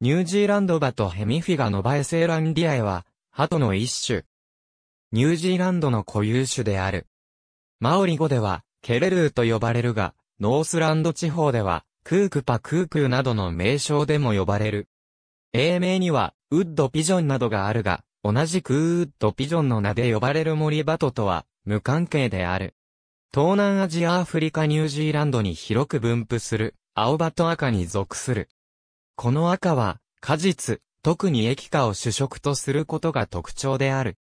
ニュージーランドバとヘミフィガノバエセーランディアエは、鳩の一種。ニュージーランドの固有種である。マオリ語では、ケレルーと呼ばれるが、ノースランド地方では、クークパクークーなどの名称でも呼ばれる。英名には、ウッドピジョンなどがあるが、同じくウッドピジョンの名で呼ばれる森バトとは、無関係である。東南アジアアフリカニュージーランドに広く分布する、青バト赤に属する。この赤は、果実、特に液化を主食とすることが特徴である。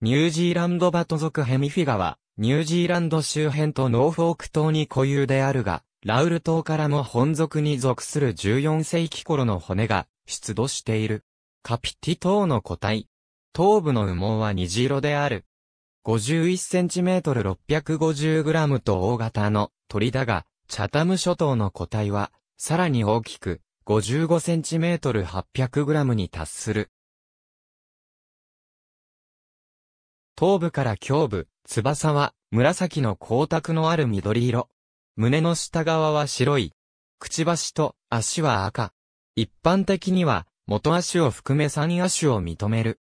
ニュージーランドバト族ヘミフィガは、ニュージーランド周辺とノーフォーク島に固有であるが、ラウル島からも本属に属する14世紀頃の骨が出土している。カピティ島の個体。頭部の羽毛は虹色である。51cm650g と大型の鳥だが、チャタム諸島の個体は、さらに大きく、55cm800g に達する。頭部から胸部、翼は紫の光沢のある緑色。胸の下側は白い。くちばしと足は赤。一般的には元足を含め3足を認める。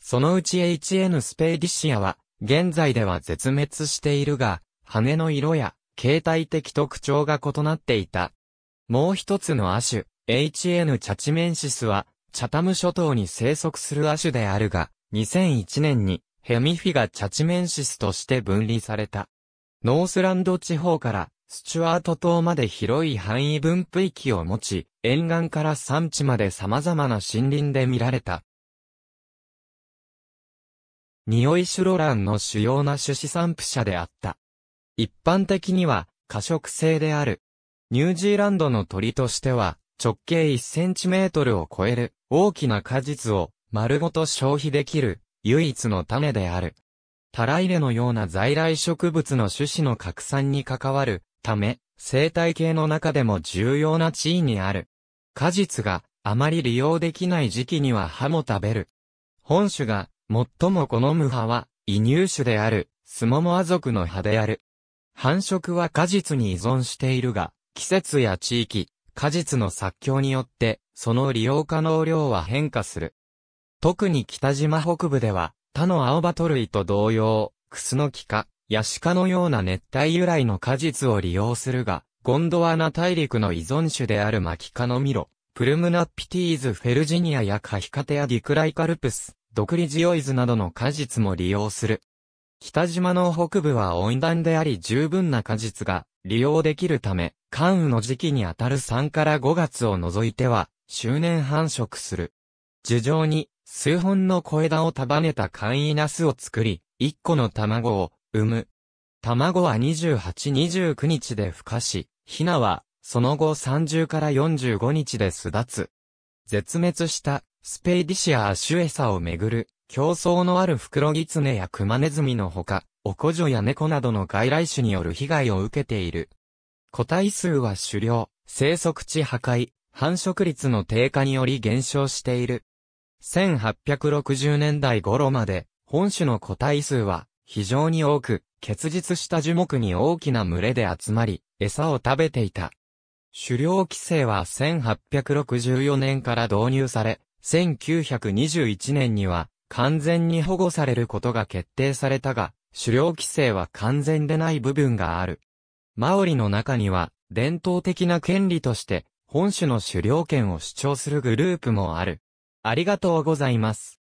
そのうち HN スペーディシアは現在では絶滅しているが、羽の色や形態的特徴が異なっていた。もう一つの亜種、HN チャチメンシスは、チャタム諸島に生息する亜種であるが、2001年にヘミフィがチャチメンシスとして分離された。ノースランド地方からスチュワート島まで広い範囲分布域を持ち、沿岸から山地まで様々な森林で見られた。匂いシュロランの主要な種子散布者であった。一般的には、過食性である。ニュージーランドの鳥としては、直径1センチメートルを超える大きな果実を丸ごと消費できる唯一の種である。タライレのような在来植物の種子の拡散に関わるため、生態系の中でも重要な地位にある。果実があまり利用できない時期には葉も食べる。本種が最も好む葉は異入種であるスモモア族の葉である。繁殖は果実に依存しているが、季節や地域、果実の作況によって、その利用可能量は変化する。特に北島北部では、他の青葉ト類と同様、クスノキ科、ヤシ科のような熱帯由来の果実を利用するが、ゴンドワナ大陸の依存種であるマキカノミロ、プルムナピティーズフェルジニアやカヒカテアディクライカルプス、ドクリジオイズなどの果実も利用する。北島の北部は温暖であり十分な果実が利用できるため、関羽の時期にあたる3から5月を除いては、周年繁殖する。樹上に、数本の小枝を束ねた簡易ナスを作り、1個の卵を産む。卵は28、29日で孵化し、ヒナは、その後30から45日で巣立つ。絶滅した、スペイディシア・アシュエサをめぐる、競争のあるフクロギツネやクマネズミのほか、オコジョや猫などの外来種による被害を受けている。個体数は狩猟、生息地破壊、繁殖率の低下により減少している。1860年代頃まで、本種の個体数は非常に多く、結実した樹木に大きな群れで集まり、餌を食べていた。狩猟規制は1864年から導入され、1921年には完全に保護されることが決定されたが、狩猟規制は完全でない部分がある。マオリの中には、伝統的な権利として、本種の狩猟権を主張するグループもある。ありがとうございます。